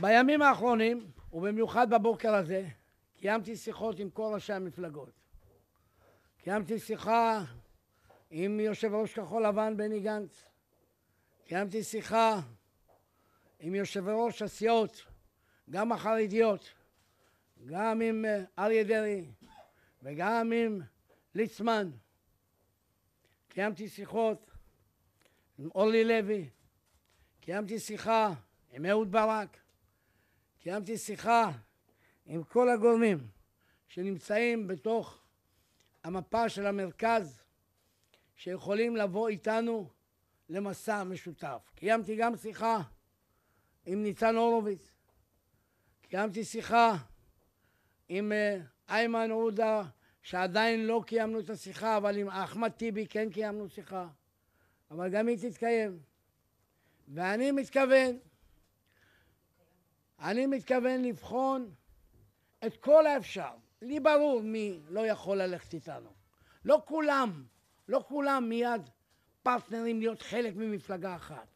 בימים האחרונים, ובמיוחד בבוקר הזה, קיימתי שיחות עם כל ראשי המפלגות. קיימתי שיחה עם יושב ראש כחול לבן בני גנץ. קיימתי שיחה עם יושב ראש הסיעות, גם החרדיות, גם עם אה, אריה דרעי וגם עם ליצמן. קיימתי שיחות עם אורלי לוי, קיימתי שיחה עם אהוד ברק, קיימתי שיחה עם כל הגורמים שנמצאים בתוך המפה של המרכז, שיכולים לבוא איתנו למסע משותף. קיימתי גם שיחה עם ניצן הורוביץ, קיימתי שיחה עם אה, איימן עודה, שעדיין לא קיימנו את השיחה, אבל עם אחמד טיבי כן קיימנו שיחה, אבל גם היא תתקיים. ואני מתכוון אני מתכוון לבחון את כל האפשר. לי ברור מי לא יכול ללכת איתנו. לא כולם, לא כולם מיד פרטנרים להיות חלק ממפלגה אחת.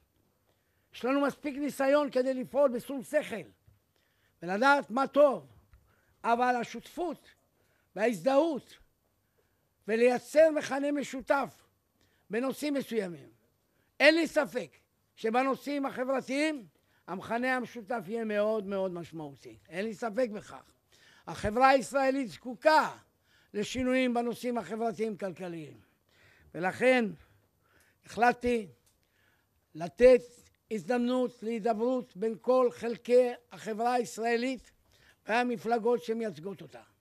יש לנו מספיק ניסיון כדי לפעול בשום שכל ולדעת מה טוב, אבל השותפות וההזדהות ולייצר מכנה משותף בנושאים מסוימים. אין לי ספק שבנושאים החברתיים המכנה המשותף יהיה מאוד מאוד משמעותי. אין לי ספק בכך. החברה הישראלית זקוקה לשינויים בנושאים החברתיים-כלכליים. ולכן החלטתי לתת הזדמנות להידברות בין כל חלקי החברה הישראלית והמפלגות שמייצגות אותה.